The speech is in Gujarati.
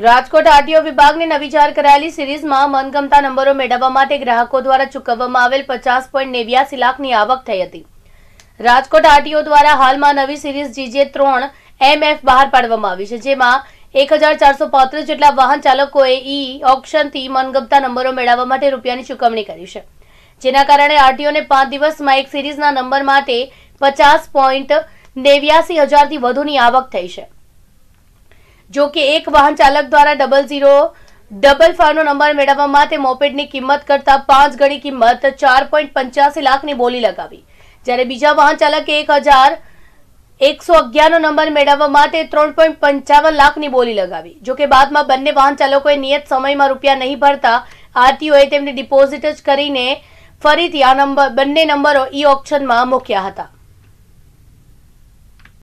રાજકોટ આરટીઓ વિભાગની નવી જાહેર કરાયેલી સિરીઝમાં મનગમતા નંબરો મેળવવા માટે ગ્રાહકો દ્વારા ચૂકવવામાં આવેલ પચાસ પોઈન્ટ નેવ્યાસી લાખની આવક થઈ હતી રાજકોટ આરટીઓ દ્વારા હાલમાં નવી સિરીઝ જીજે ત્રણ એમએફ બહાર પાડવામાં આવી છે જેમાં એક હજાર ચારસો પાંત્રીસ જેટલા વાહન ચાલકોએ ઈ ઓપ્શનથી મનગમતા નંબરો મેળવવા માટે રૂપિયાની ચૂકવણી કરી છે જેના કારણે આરટીઓને પાંચ દિવસમાં એક સિરીઝના નંબર માટે પચાસ પોઈન્ટ નેવ્યાસી હજારથી વધુની આવક થઈ છે જો કે એક વાહન ચાલક દ્વારા ડબલ ઝીરો ડબલ ફાઇવનો નંબર મેળવવા માટે મોપેડની કિંમત કરતાં પાંચ ગણી કિંમત ચાર પોઈન્ટ પંચ્યાસી લાખની બોલી લગાવી જ્યારે બીજા વાહન ચાલકે એક હજાર એકસો અગિયારનો નંબર મેળવવા માટે ત્રણ પોઈન્ટ પંચાવન લાખની બોલી લગાવી જોકે બાદમાં બંને વાહન ચાલકોએ નિયત સમયમાં રૂપિયા નહીં ભરતા આરટીઓએ તેમની ડિપોઝિટ જ કરીને ફરીથી આ નંબર બંને નંબરો ઈ ઓપ્શનમાં મૂક્યા હતા